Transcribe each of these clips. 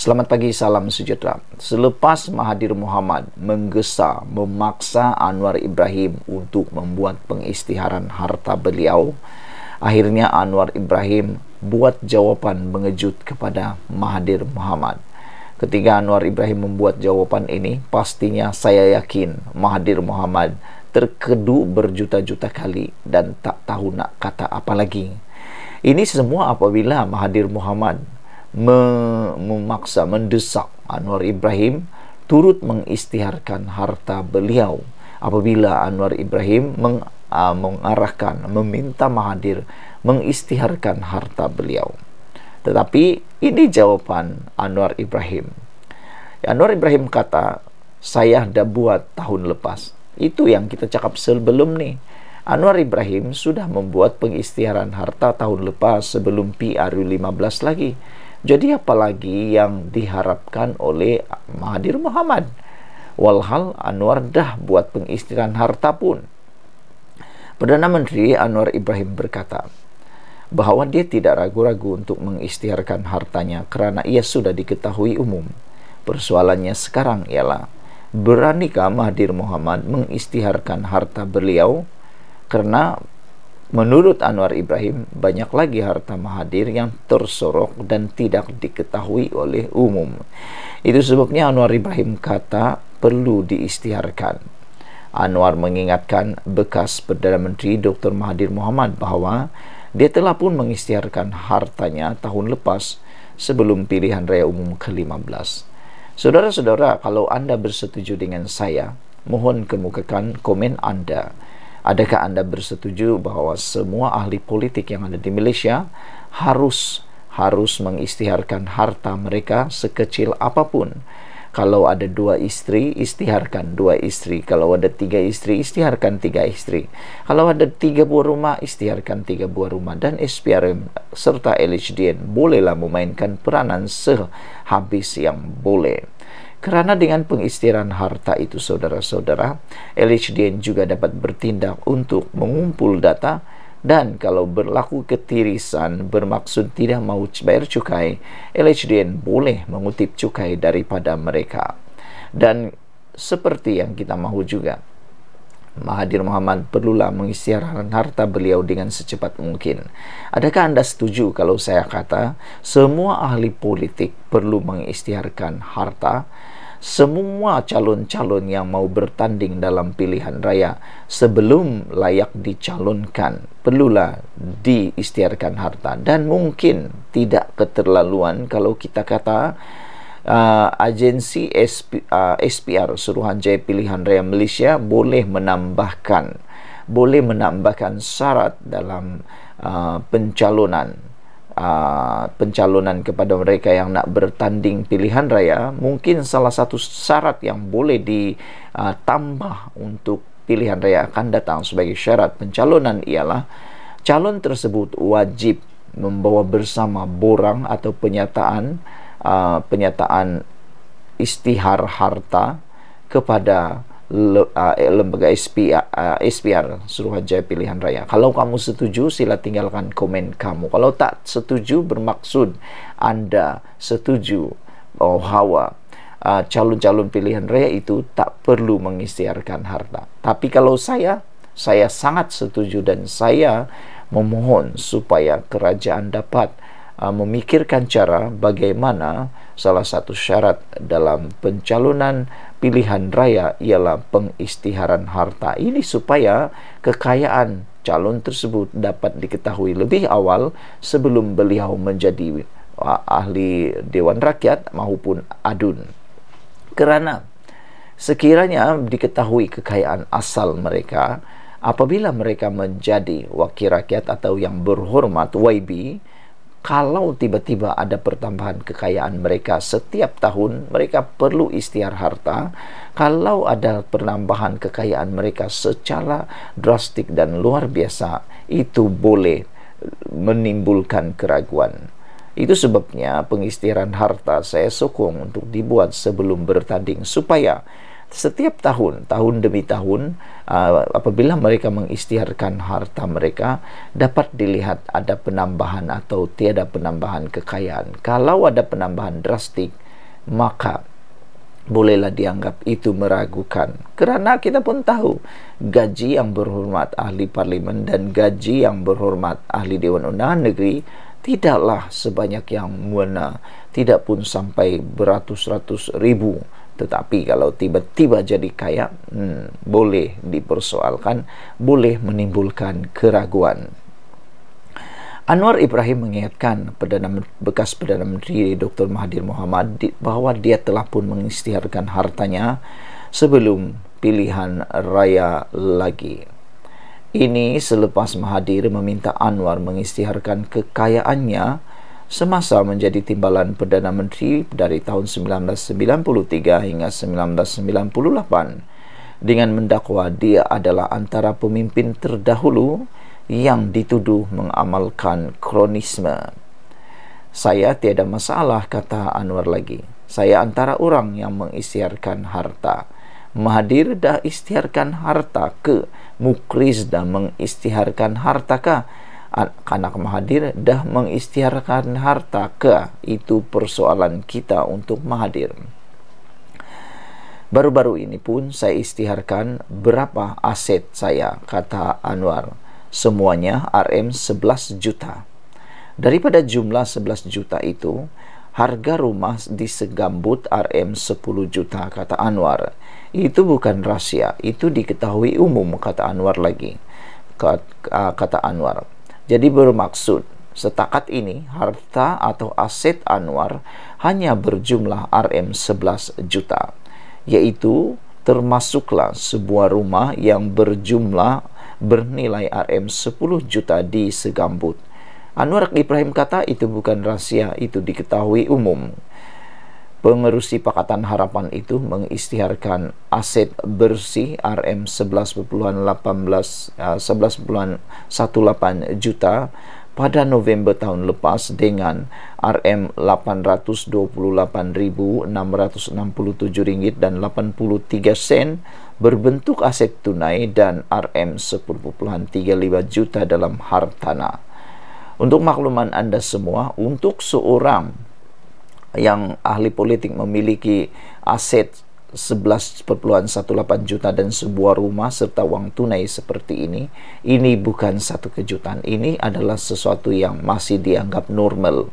Selamat pagi, salam sejahtera. Selepas Mahathir Muhammad menggesa memaksa Anwar Ibrahim untuk membuat pengistiharan harta beliau, akhirnya Anwar Ibrahim buat jawapan mengejut kepada Mahathir Muhammad. Ketika Anwar Ibrahim membuat jawapan ini, pastinya saya yakin Mahathir Muhammad terkedu berjuta-juta kali dan tak tahu nak kata apa lagi. Ini semua apabila Mahathir Muhammad memaksa, mendesak Anwar Ibrahim turut mengistiharkan harta beliau apabila Anwar Ibrahim meng, ah, mengarahkan, meminta Mahathir mengistiharkan harta beliau. Tetapi ini jawaban Anwar Ibrahim. Anwar Ibrahim kata, saya dah buat tahun lepas. Itu yang kita cakap sebelum nih. Anwar Ibrahim sudah membuat pengistiharan harta tahun lepas sebelum PRU 15 lagi. Jadi apalagi yang diharapkan oleh Mahathir Muhammad. Walhal Anwar dah buat pengistrian harta pun. Perdana Menteri Anwar Ibrahim berkata bahwa dia tidak ragu-ragu untuk mengistiharkan hartanya karena ia sudah diketahui umum. Persoalannya sekarang ialah beranikah Mahathir Muhammad mengistiharkan harta beliau karena Menurut Anwar Ibrahim, banyak lagi harta mahadir yang tersorok dan tidak diketahui oleh umum. Itu sebabnya Anwar Ibrahim kata perlu diistiharkan. Anwar mengingatkan bekas Perdana Menteri Dr. Mahathir Muhammad bahwa dia telah pun mengistiharkan hartanya tahun lepas sebelum pilihan raya umum ke-15. Saudara-saudara, kalau Anda bersetuju dengan saya, mohon kemukakan komen Anda Adakah Anda bersetuju bahwa semua ahli politik yang ada di Malaysia harus harus mengistiharkan harta mereka sekecil apapun? Kalau ada dua istri, istiharkan dua istri. Kalau ada tiga istri, istiharkan tiga istri. Kalau ada tiga buah rumah, istiharkan tiga buah rumah. Dan SPRM serta LHDN bolehlah memainkan peranan sehabis yang boleh. Karena dengan pengistiran harta itu saudara-saudara, LHDN juga dapat bertindak untuk mengumpul data dan kalau berlaku ketirisan bermaksud tidak mau bayar cukai, LHDN boleh mengutip cukai daripada mereka. Dan seperti yang kita mau juga, Mahathir Muhammad perlulah mengistiharkan harta beliau dengan secepat mungkin. Adakah Anda setuju kalau saya kata semua ahli politik perlu mengistiharkan harta? Semua calon-calon yang mau bertanding dalam pilihan raya sebelum layak dicalonkan perlulah diistiharkan harta dan mungkin tidak keterlaluan kalau kita kata uh, agensi SP, uh, ah, SPR Suruhan Jaya Pilihan Raya Malaysia boleh menambahkan boleh menambahkan syarat dalam uh, pencalonan uh, pencalonan kepada mereka yang nak bertanding pilihan raya mungkin salah satu syarat yang boleh ditambah untuk pilihan raya akan datang sebagai syarat pencalonan ialah calon tersebut wajib membawa bersama borang atau penyataan uh, penyataan istihar harta kepada le, uh, eh, lembaga SPR, uh, SPR Suruhanjaya Pilihan Raya. Kalau kamu setuju, sila tinggalkan komen kamu. Kalau tak setuju, bermaksud Anda setuju bahwa oh, uh, calon-calon uh, pilihan raya itu tak perlu mengistiharkan harta. Tapi kalau saya, saya sangat setuju dan saya memohon supaya kerajaan dapat Ah, memikirkan cara bagaimana salah satu syarat dalam pencalonan pilihan raya ialah pengistiharan harta ini supaya kekayaan calon tersebut dapat diketahui lebih awal sebelum beliau menjadi ah, ahli dewan rakyat maupun adun kerana sekiranya diketahui kekayaan asal mereka apabila mereka menjadi wakil rakyat atau yang berhormat YB kalau tiba-tiba ada pertambahan kekayaan mereka setiap tahun, mereka perlu istiar harta. Kalau ada penambahan kekayaan mereka secara drastik dan luar biasa, itu boleh menimbulkan keraguan. Itu sebabnya pengistiaran harta saya sokong untuk dibuat sebelum bertanding supaya setiap tahun, tahun demi tahun, uh, apabila mereka mengistiharkan harta mereka, dapat dilihat ada penambahan atau tiada penambahan kekayaan. Kalau ada penambahan drastik, maka bolehlah dianggap itu meragukan. Karena kita pun tahu gaji yang berhormat ahli parlemen dan gaji yang berhormat ahli Dewan Undangan Negeri tidaklah sebanyak yang mana, tidak pun sampai beratus-ratus ribu tetapi kalau tiba-tiba jadi kaya hmm, boleh dipersoalkan boleh menimbulkan keraguan Anwar Ibrahim mengingatkan Perdana, bekas Perdana Menteri Dr. Mahathir Mohamad bahawa dia telah pun mengistiharkan hartanya sebelum pilihan raya lagi. Ini selepas Mahathir meminta Anwar mengistiharkan kekayaannya semasa menjadi timbalan Perdana Menteri dari tahun 1993 hingga 1998 dengan mendakwa dia adalah antara pemimpin terdahulu yang dituduh mengamalkan kronisme. Saya tiada masalah, kata Anwar lagi. Saya antara orang yang mengisiarkan harta. Mahathir dah istiharkan harta ke? Mukriz dah mengistiharkan harta kah? anak mahadir dah mengistiharkan harta ke itu persoalan kita untuk mahadir. Baru-baru ini pun saya istiharkan berapa aset saya, kata Anwar. Semuanya RM 11 juta. Daripada jumlah 11 juta itu, harga rumah di Segambut RM 10 juta, kata Anwar. Itu bukan rahasia, itu diketahui umum, kata Anwar lagi. Kata Anwar jadi bermaksud, setakat ini harta atau aset Anwar hanya berjumlah RM11 juta, yaitu termasuklah sebuah rumah yang berjumlah bernilai RM10 juta di Segambut. Anwar Ibrahim kata itu bukan rahasia, itu diketahui umum. Pengerusi Pakatan Harapan itu mengistiharkan aset bersih RM 11,18 11,18 juta pada November tahun lepas dengan RM 828.667 ringgit dan 83 sen berbentuk aset tunai dan RM 10.35 juta dalam hartana. Untuk makluman Anda semua, untuk seorang yang ahli politik memiliki aset 11,18 juta dan sebuah rumah serta uang tunai seperti ini, ini bukan satu kejutan. Ini adalah sesuatu yang masih dianggap normal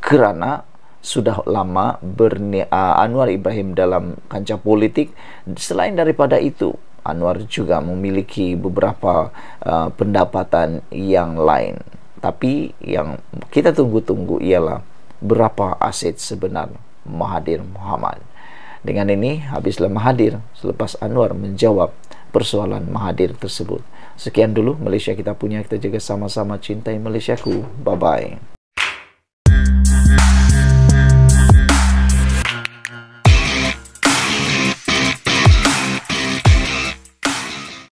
karena sudah lama berni Anwar Ibrahim dalam kancah politik. Selain daripada itu, Anwar juga memiliki beberapa uh, pendapatan yang lain. Tapi yang kita tunggu-tunggu ialah berapa aset sebenar Mahathir Muhammad. Dengan ini habislah Mahathir selepas Anwar menjawab persoalan Mahathir tersebut. Sekian dulu Malaysia kita punya kita jaga sama-sama cintai Malaysiaku. Bye bye.